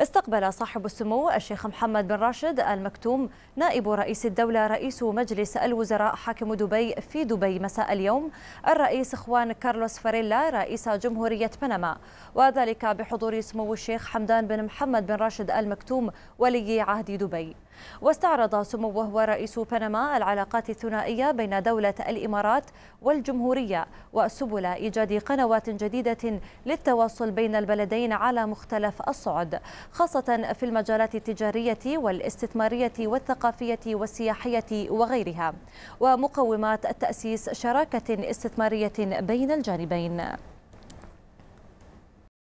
استقبل صاحب السمو الشيخ محمد بن راشد المكتوم نائب رئيس الدولة رئيس مجلس الوزراء حاكم دبي في دبي مساء اليوم الرئيس خوان كارلوس فاريلا رئيس جمهورية بنما وذلك بحضور سمو الشيخ حمدان بن محمد بن راشد المكتوم ولي عهد دبي واستعرض سموه ورئيس بنما العلاقات الثنائية بين دولة الإمارات والجمهورية وسبل إيجاد قنوات جديدة للتواصل بين البلدين على مختلف الصعد خاصة في المجالات التجارية والاستثمارية والثقافية والسياحية وغيرها ومقومات تأسيس شراكة استثمارية بين الجانبين